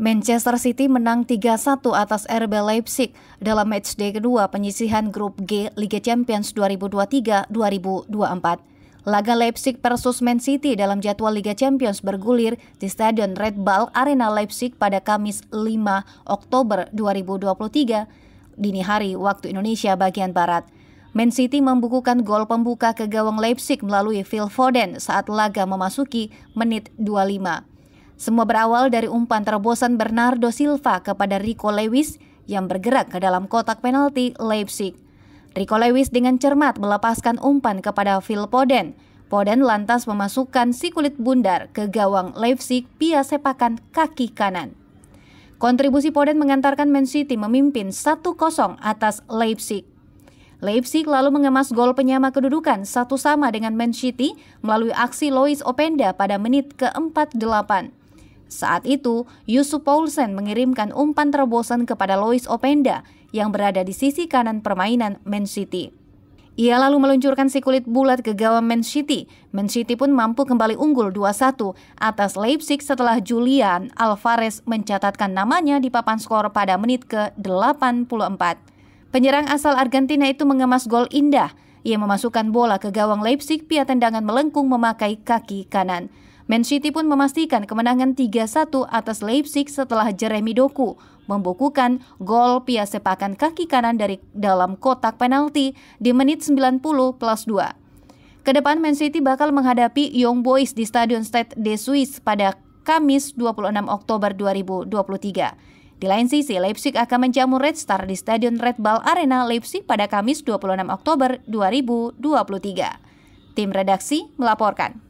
Manchester City menang 3-1 atas RB Leipzig dalam matchday kedua penyisihan grup G Liga Champions 2023-2024. Laga Leipzig versus Man City dalam jadwal Liga Champions bergulir di Stadion Red Bull Arena Leipzig pada Kamis 5 Oktober 2023 dini hari waktu Indonesia bagian barat. Man City membukukan gol pembuka ke gawang Leipzig melalui Phil Foden saat laga memasuki menit 25. Semua berawal dari umpan terobosan Bernardo Silva kepada Rico Lewis yang bergerak ke dalam kotak penalti Leipzig. Rico Lewis dengan cermat melepaskan umpan kepada Phil Poden. Poden lantas memasukkan si kulit bundar ke gawang Leipzig via sepakan kaki kanan. Kontribusi Poden mengantarkan Man City memimpin 1-0 atas Leipzig. Leipzig lalu mengemas gol penyama kedudukan satu sama dengan Man City melalui aksi Lois Openda pada menit ke-48. Saat itu, Yusuf Paulsen mengirimkan umpan terobosan kepada Lois Openda yang berada di sisi kanan permainan Man City. Ia lalu meluncurkan si kulit bulat ke gawang Man City. Man City pun mampu kembali unggul 2-1 atas Leipzig setelah Julian Alvarez mencatatkan namanya di papan skor pada menit ke-84. Penyerang asal Argentina itu mengemas gol indah. Ia memasukkan bola ke gawang Leipzig via tendangan melengkung memakai kaki kanan. Man City pun memastikan kemenangan 3-1 atas Leipzig setelah Jeremy Doku membukukan gol pia sepakan kaki kanan dari dalam kotak penalti di menit 90 plus 2. Kedepan Man City bakal menghadapi Young Boys di Stadion Stade de Suisse pada Kamis 26 Oktober 2023. Di lain sisi, Leipzig akan menjamu Red Star di Stadion Red Bull Arena Leipzig pada Kamis 26 Oktober 2023. Tim redaksi melaporkan.